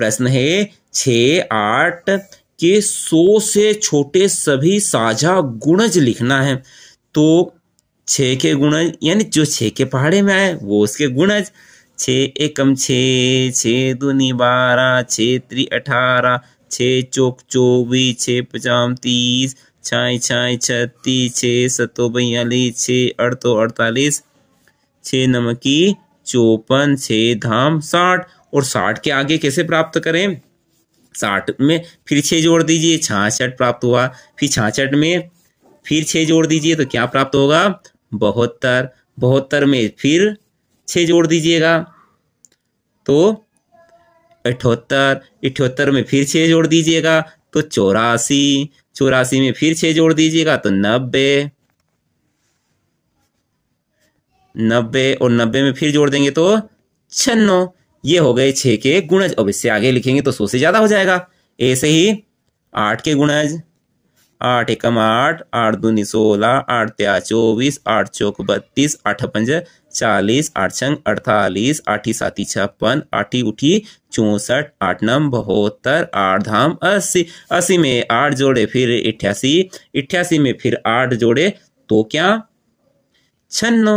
प्रश्न है छ आठ के सौ से छोटे सभी साझा गुणज लिखना है तो छ के गुणज यानी जो छ के पहाड़े में आए वो उसके गुणज छ एकम छ छ दूनी बारह छ त्री अठारह छ चौक चौबीस छ पचाम तीस छाई छाई छत्तीस छ सतो बयालीस छ अड़तो अड़तालीस छ नमकी चौपन छ धाम साठ और साठ के आगे कैसे प्राप्त करें साठ में फिर छः जोड़ दीजिए छाछठ प्राप्त हुआ फिर छाछठ में फिर छः जोड़ दीजिए तो क्या प्राप्त होगा बहत्तर बहत्तर में फिर छः जोड़ दीजिएगा तो अठहत्तर अठहत्तर में फिर छः जोड़ दीजिएगा तो चौरासी चौरासी में फिर छः जोड़ दीजिएगा तो नब्बे नब्बे और नब्बे में फिर जोड़ देंगे तो छन्नो ये हो गए छः के गुणज अब इससे आगे लिखेंगे तो सौ से ज़्यादा हो जाएगा ऐसे ही आठ के गुणज आठ एकम आठ आठ दूनी सोलह आठ त्या चौबीस आठ चौक बत्तीस आठ पंज चालीस आठ छंग अड़तालीस आठी साती छप्पन आठी उठी चौंसठ आठ नम बहत्तर आठ धाम अस्सी अस्सी में आठ जोड़े फिर अट्ठासी अठासी में फिर आठ जोड़े तो क्या छन्नो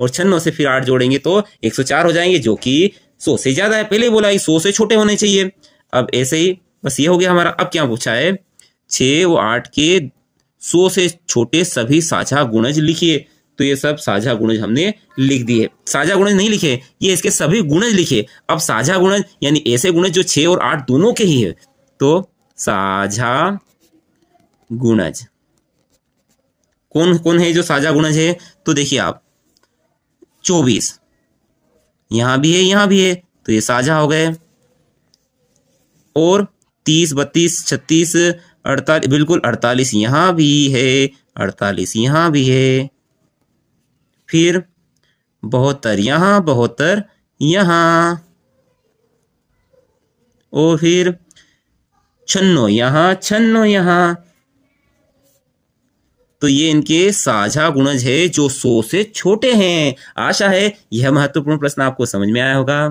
और छन्नो से फिर आठ जोड़ेंगे तो एक सौ चार हो जाएंगे जो कि सो से ज्यादा है पहले बोला सो से छोटे होने चाहिए अब ऐसे ही बस ये हो गया हमारा अब क्या पूछा है छ व आठ के सो से छोटे सभी साझा गुणज लिखिए तो ये सब साझा गुणज हमने लिख दिए साझा गुणज नहीं लिखे ये इसके सभी गुणज लिखे अब साझा गुणज यानी ऐसे गुणज जो छे और आठ दोनों के ही है तो साझा गुणज कौन कौन है जो साझा गुणज है तो देखिए आप चौबीस यहाँ भी है यहां भी है तो ये साझा हो गए और तीस बत्तीस छत्तीस अड़तालीस बिल्कुल अड़तालीस यहां भी है अड़तालीस यहां भी है फिर बहत्तर यहां बहत्तर यहां और फिर छन्नो यहां छन्नो यहां तो ये इनके साझा गुणज है जो सो से छोटे हैं आशा है यह महत्वपूर्ण प्रश्न आपको समझ में आया होगा